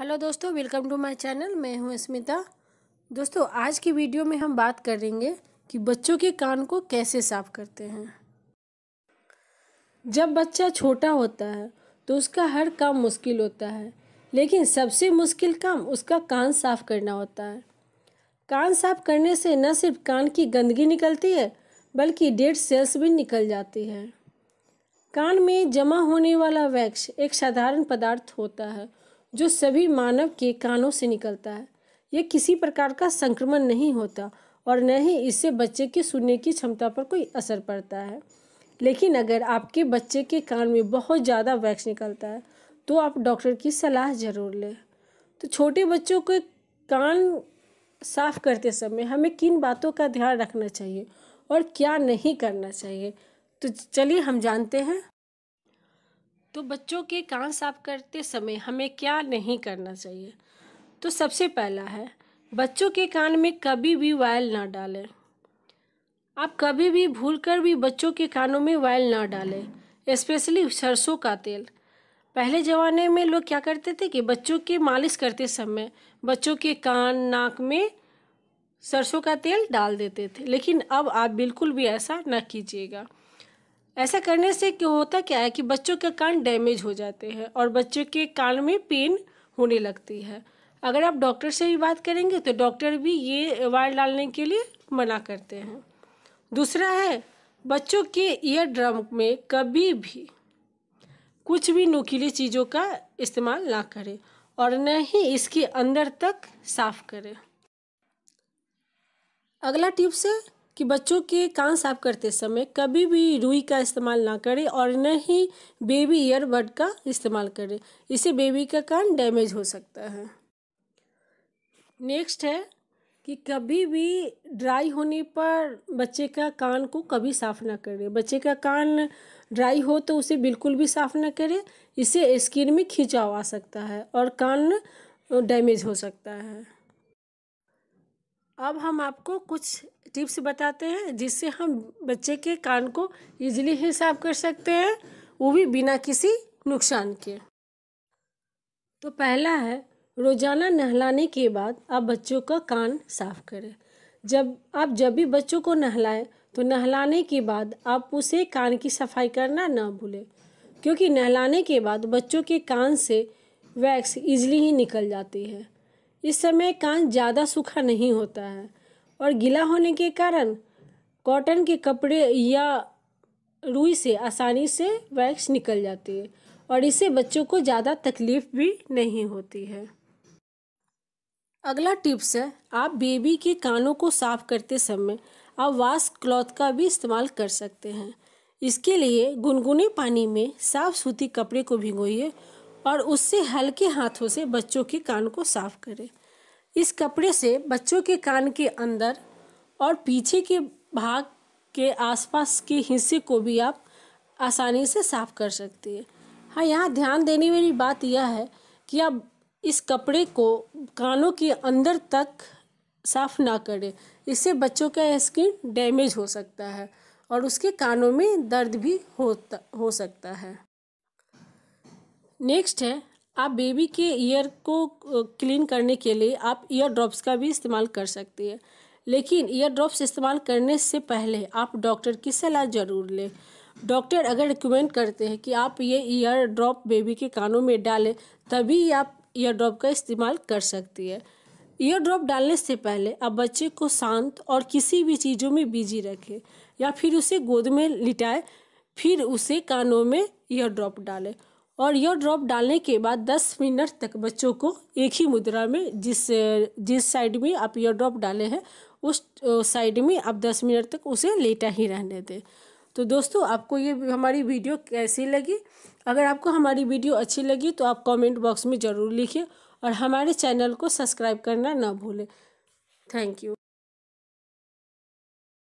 hello दोस्तों welcome to my channel मैं हूं स्मिता दोस्तों आज की वीडियो में हम बात करेंगे कि बच्चों के कान को कैसे साफ करते हैं जब बच्चा छोटा होता है तो उसका हर काम मुश्किल होता है लेकिन सबसे मुश्किल काम उसका कान साफ करना होता है कान साफ करने से न सिर्फ कान की गंदगी निकलती है बल्कि डेड सेल्स भी निकल जाती है कान में जमा होने वाला वैक्स एक साधारण पदार्थ होता है जो सभी मानव के कानों से निकलता है यह किसी प्रकार का संक्रमण नहीं होता और न ही इससे बच्चे के सुनने की क्षमता पर कोई असर पड़ता है लेकिन अगर आपके बच्चे के कान में बहुत ज़्यादा वैक्स निकलता है तो आप डॉक्टर की सलाह ज़रूर लें तो छोटे बच्चों के कान साफ करते समय हमें किन बातों का ध्यान रखना चाहिए और क्या नहीं करना चाहिए तो चलिए हम जानते हैं तो बच्चों के कान साफ करते समय हमें क्या नहीं करना चाहिए तो सबसे पहला है बच्चों के कान में कभी भी वायल ना डालें आप कभी भी भूल कर भी बच्चों के कानों में वायल ना डालें स्पेशली सरसों का तेल पहले ज़माने में लोग क्या करते थे कि बच्चों के मालिश करते समय बच्चों के कान नाक में सरसों का तेल डाल देते थे लेकिन अब आप बिल्कुल भी ऐसा न कीजिएगा ऐसा करने से क्यों होता क्या है कि बच्चों के कान डैमेज हो जाते हैं और बच्चों के कान में पेन होने लगती है अगर आप डॉक्टर से भी बात करेंगे तो डॉक्टर भी ये वायर डालने के लिए मना करते हैं दूसरा है बच्चों के ईयर ड्रम में कभी भी कुछ भी नुकीली चीज़ों का इस्तेमाल ना करें और न ही इसके अंदर तक साफ करें अगला टिप्स है कि बच्चों के कान साफ करते समय कभी भी रुई का इस्तेमाल ना करें और न ही बेबी ईयरबड का इस्तेमाल करें इससे बेबी का कान डैमेज हो सकता है नेक्स्ट है कि कभी भी ड्राई होने पर बच्चे का कान को कभी साफ़ ना करें बच्चे का कान ड्राई हो तो उसे बिल्कुल भी साफ़ ना करें इससे स्किन में खिंचाव आ सकता है और कान डैमेज हो सकता है अब हम आपको कुछ टिप्स बताते हैं जिससे हम बच्चे के कान को इजीली ही साफ कर सकते हैं वो भी बिना किसी नुकसान के तो पहला है रोज़ाना नहलाने के बाद आप बच्चों का कान साफ करें जब आप जब भी बच्चों को नहलाएं तो नहलाने के बाद आप उसे कान की सफाई करना ना भूलें क्योंकि नहलाने के बाद बच्चों के कान से वैक्स इजली ही निकल जाती है इस समय कांच ज़्यादा सूखा नहीं होता है और गीला होने के कारण कॉटन के कपड़े या रुई से आसानी से वैक्स निकल जाती है और इससे बच्चों को ज़्यादा तकलीफ भी नहीं होती है अगला टिप्स है आप बेबी के कानों को साफ करते समय आप वाश क्लॉथ का भी इस्तेमाल कर सकते हैं इसके लिए गुनगुने पानी में साफ सूती कपड़े को भिगोइए और उससे हल्के हाथों से बच्चों के कान को साफ करें इस कपड़े से बच्चों के कान के अंदर और पीछे के भाग के आसपास के हिस्से को भी आप आसानी से साफ कर सकती है हाँ यहाँ ध्यान देने वाली बात यह है कि आप इस कपड़े को कानों के अंदर तक साफ ना करें इससे बच्चों का स्किन डैमेज हो सकता है और उसके कानों में दर्द भी होता हो सकता है नेक्स्ट है आप बेबी के ईयर को क्लीन करने के लिए आप ईयर ड्रॉप्स का भी इस्तेमाल कर सकती है लेकिन ईयर ड्रॉप्स इस्तेमाल करने से पहले आप डॉक्टर की सलाह ज़रूर लें डॉक्टर अगर रिकमेंड करते हैं कि आप ये ईयर ड्रॉप बेबी के कानों में डालें तभी आप ईयर ड्रॉप का इस्तेमाल कर सकती है ईयर ड्रॉप डालने से पहले आप बच्चे को शांत और किसी भी चीज़ों में बिजी रखें या फिर उसे गोद में लिटाएं फिर उसे कानों में ईयर ड्रॉप डालें और यह ड्रॉप डालने के बाद 10 मिनट तक बच्चों को एक ही मुद्रा में जिस जिस साइड में आप यह ड्रॉप डाले हैं उस साइड में आप 10 मिनट तक उसे लेटा ही रहने दें तो दोस्तों आपको ये हमारी वीडियो कैसी लगी अगर आपको हमारी वीडियो अच्छी लगी तो आप कमेंट बॉक्स में ज़रूर लिखें और हमारे चैनल को सब्सक्राइब करना ना भूलें थैंक यू